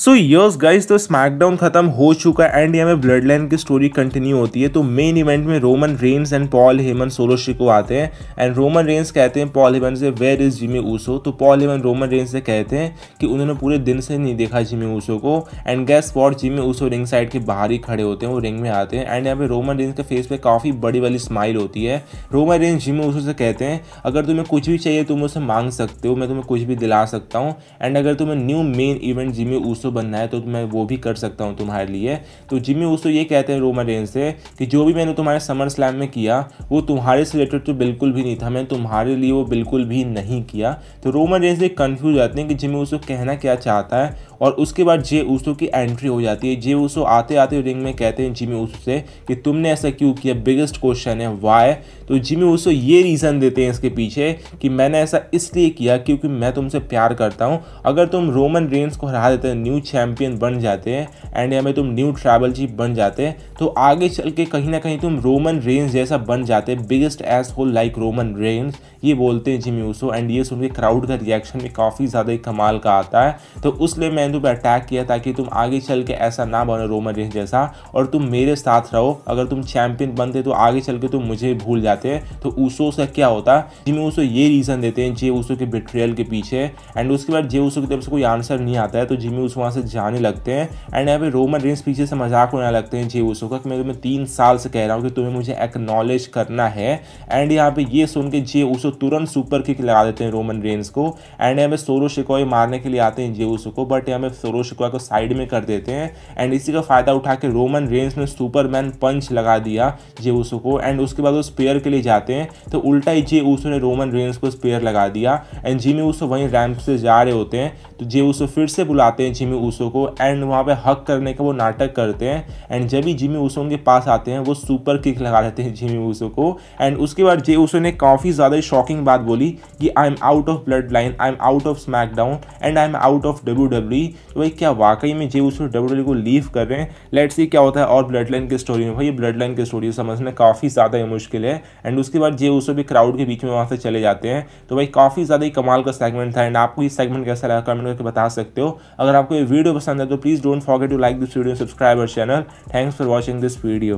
सो yes guys तो SmackDown खत्म हो चुका है एंड यहाँ में ब्लड लाइन की स्टोरी कंटिन्यू होती है तो मेन इवेंट में Roman Reigns and Paul Heyman Solo Sikoa आते हैं एंड रोमन रेंस कहते हैं पॉल हेमन से वेयर इज जिमी ऊसो तो पॉल हेमन रोमन रेंस से कहते हैं कि उन्होंने पूरे दिन से नहीं देखा जिमी ऊसो को and guess spot Jimmy Uso ring side के बाहर ही खड़े होते हैं वो रिंग में आते हैं एंड यहाँ पे रोमन रेंस के फेस पर काफ़ी बड़ी वाली स्माइल होती है रोमन रेंस जिमी ऊसो से कहते हैं अगर तुम्हें कुछ भी चाहिए तुम उसे मांग सकते हो मैं तुम्हें कुछ भी दिला सकता हूँ एंड अगर तुम्हें new main event Jimmy Uso Uso बनना है तो मैं वो भी कर सकता हूँ तुम्हारे लिए तो जिमी ऊसो ये कहते हैं रोमा रेन से कि जो भी मैंने तुम्हारे समर स्लैम में किया वो तुम्हारे से रिलेटेड तो बिल्कुल भी नहीं था मैंने तुम्हारे लिए वो बिल्कुल भी नहीं किया तो रोमा रेन से कन्फ्यूज जाते हैं कि जिमी ऊसो कहना क्या चाहता है और उसके बाद जे ऊसो की एंट्री हो जाती है जे ऊसो आते आते रिंग में कहते हैं जिमी ऊसो से कि तुमने ऐसा क्यों किया बिगेस्ट क्वेश्चन है वाई तो जिमी ऊसो ये रीज़न देते हैं इसके पीछे कि मैंने ऐसा इसलिए किया क्योंकि मैं तुमसे प्यार करता हूँ अगर तुम रोमन रेंस को हरा देते न्यू न्यू चैंपियन बन जाते हैं एंड या में तुम न्यू ट्रैवल चीफ बन जाते हैं तो आगे चल के कहीं ना कहीं तुम रोमन रेंज जैसा बन जाते हैं biggest asshole like Roman Reigns ये बोलते हैं जिमी ऊसो एंड ये सुन के क्राउड का रिएक्शन भी काफ़ी ज़्यादा ही कमाल का आता है तो उसलिए मैंने तुम्हें अटैक किया ताकि तुम आगे चल के ऐसा ना बनो रोमन रेंज जैसा और तुम मेरे साथ रहो अगर तुम चैम्पियन बनते तो आगे चल के तुम मुझे भूल जाते हैं तो ऊसो से क्या होता जिमी ऊसो ये रीज़न देते हैं जे ऊसो के बिट्रियल के पीछे एंड उसके बाद जे ऊसो की तरफ से कोई आंसर नहीं आता है तो जिमी ऊसो वहाँ से जाने लगते हैं एंड यहाँ पे रोमन रेंस पीछे से मजाक उड़ाने लगते हैं जे उसो का कि मैं तुम्हें तीन साल से कह रहा हूँ कि तुम्हें मुझे एक्नॉलेज करना है एंड यहाँ पे ये सुन के जे उसो तुरंत सुपर किक लगा देते हैं रोमन रेंस को एंड यहाँ पे सोरो शिकोई मारने के लिए आते हैं जे उसो को बट यहाँ पे सोरो शिकोई को साइड में कर देते हैं एंड इसी का फ़ायदा उठा के रोमन रेंस ने सुपरमैन पंच लगा दिया जे उसो को एंड उसके बाद वो स्पेयर के लिए जाते हैं तो उल्टा ही जे उसो ने रोमन रेंस को स्पेयर लगा दिया एंड जिमी उसो वहीं रैम्प से जा रहे होते हैं तो जे उसो फिर से बुलाते हैं जिमी जिमी ऊसो को एंड वहाँ पे हक करने का वो नाटक करते हैं एंड जब भी जिमी ऊसो उनके पास आते हैं वो सुपर किक लगा देते हैं जिमी ऊसो को एंड उसके बाद जे ऊसो ने काफ़ी ज़्यादा शॉकिंग बात बोली कि I am out of blood line I am out of SmackDown and I am out of W W तो भाई क्या वाकई में Jey Uso W W e को लीव कर रहे हैं लेट सी क्या होता है और ब्लड लाइन की स्टोरी में भाई ब्लड लाइन की स्टोरी समझना काफ़ी ज़्यादा मुश्किल है एंड उसके बाद जे ऊसो भी क्राउड के बीच में वहाँ से चले जाते हैं तो भाई काफ़ी ज़्यादा ही कमाल का सेगमेंट था एंड आपको ये सेगमेंट कैसा लगा कमेंट करके बता सकते हो अगर आपको ये वीडियो पसंद है तो please don't forget to like this video subscribe और channel thanks for watching this video